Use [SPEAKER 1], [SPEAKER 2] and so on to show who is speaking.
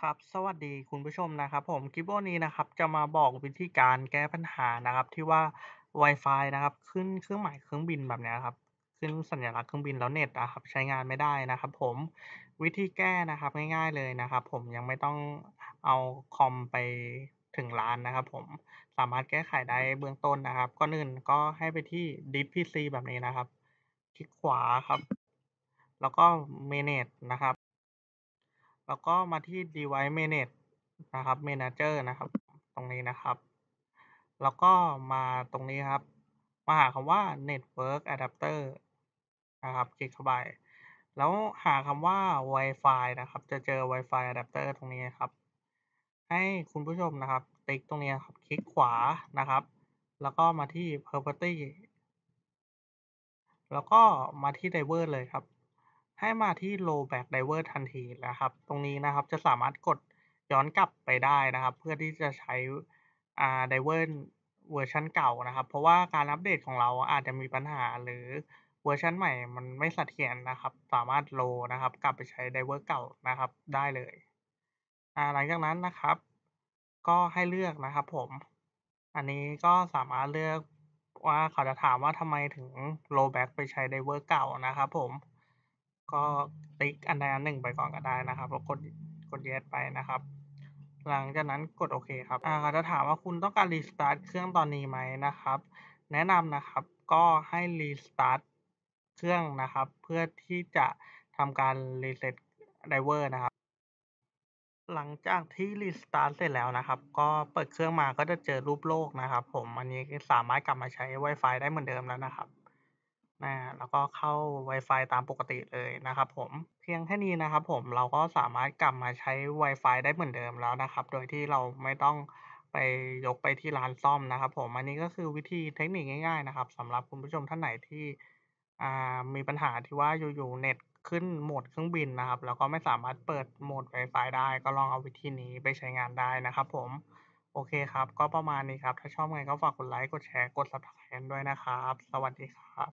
[SPEAKER 1] ครับสวัสดีคุณผู้ชมนะครับผมคลิปวันนี้นะครับ จะมาบอกวิธีการแก้ปัญหานะครับ ที่ว่า Wi-Fi นะครับ ขึ้นเครื่องหมายเครื่องบินแบบนี้ครับ ขึ้นสัญลักษณ์เครื่องบินแล้วเน็ตนะครับใช้งานไม่ได้นะครับ ผมวิธีแก้นะครับง่ายๆเลยนะครับ ผมยังไม่ต้องเอาคอมไปถึงร้านนะครับ ผมสามารถแก้ไขได้เบื้องต้นนะครับก่อนอื่นก็ให้ไปที่ดิสพีซีแบบนี้นะครับ คลิกขวาครับ แล้วก็เมเนจนะครับแล้วก็มาที่ device manage นะครับ manager นะครับ ตรงนี้นะครับ แล้วก็มาตรงนี้ครับ มาหาคำว่า network adapter นะครับ คลิกเข้าไปแล้วหาคำว่า Wi-Fi นะครับ จะเจอ Wi-Fi adapter ตรงนี้ครับ ให้คุณผู้ชมนะครับ ติ๊กตรงนี้ครับ คลิกขวา นะครับ แล้วก็มาที่ property แล้วก็มาที่ driver เลยครับให้มาที่ l o w back d i v e r ทันทีนะครับ ตรงนี้นะครับ จะสามารถกดย้อนกลับไปได้นะครับ เพื่อที่จะใช้ d i v e r เวอร์ชันเก่านะครับ เพราะว่าการอัปเดตของเราอาจจะมีปัญหาหรือเวอร์ชันใหม่มันไม่เทียนนะครับ สามารถโลนะครับ กลับไปใช้ไดเวอร์เก่านะครับ ได้เลย หลังจากนั้นนะครับ ก็ให้เลือกนะครับ ผม อันนี้ก็สามารถเลือกว่าเขาจะถามว่าทำไมถึงโลแบ็กไปใช้ไดเวอร์เก่านะครับ ผมก็ติ๊กอันใดอันหนึ่งไปก่อนก็ได้นะครับ แล้วกดกดเยสไปนะครับ หลังจากนั้นกดโอเค ครับ อ่าจะถามว่าคุณต้องการรีสตาร์ทเครื่องตอนนี้ไหมนะครับ แนะนำนะครับก็ให้รีสตาร์ทเครื่องนะครับ เพื่อที่จะทำการรีเซ็ตไดเวอร์นะครับ หลังจากที่รีสตาร์ทเสร็จแล้วนะครับ ก็เปิดเครื่องมาก็จะเจอรูปโลกนะครับ ผมอันนี้สามารถกลับมาใช้ Wi-Fi ได้เหมือนเดิมแล้วนะครับนะแล้วก็เข้า Wi-Fi ตามปกติเลยนะครับผม เพียงแค่นี้นะครับผมเราก็สามารถกลับมาใช้ Wi-Fi ได้เหมือนเดิมแล้วนะครับ โดยที่เราไม่ต้องไปยกไปที่ร้านซ่อมนะครับ ผมอันนี้ก็คือวิธีเทคนิคง่ายๆนะครับสำหรับคุณผู้ชมท่านไหนที่อ่ามีปัญหาที่ว่าอยู่ๆเน็ตขึ้นโหมดเครื่องบินนะครับ แล้วก็ไม่สามารถเปิดโหมด Wi-Fi ได้ ก็ลองเอาวิธีนี้ไปใช้งานได้นะครับผมโอเคครับ ก็ประมาณนี้ครับถ้าชอบไงก็ฝากกดไลค์กดแชร์กด subscribe ด้วยนะครับ สวัสดีครับ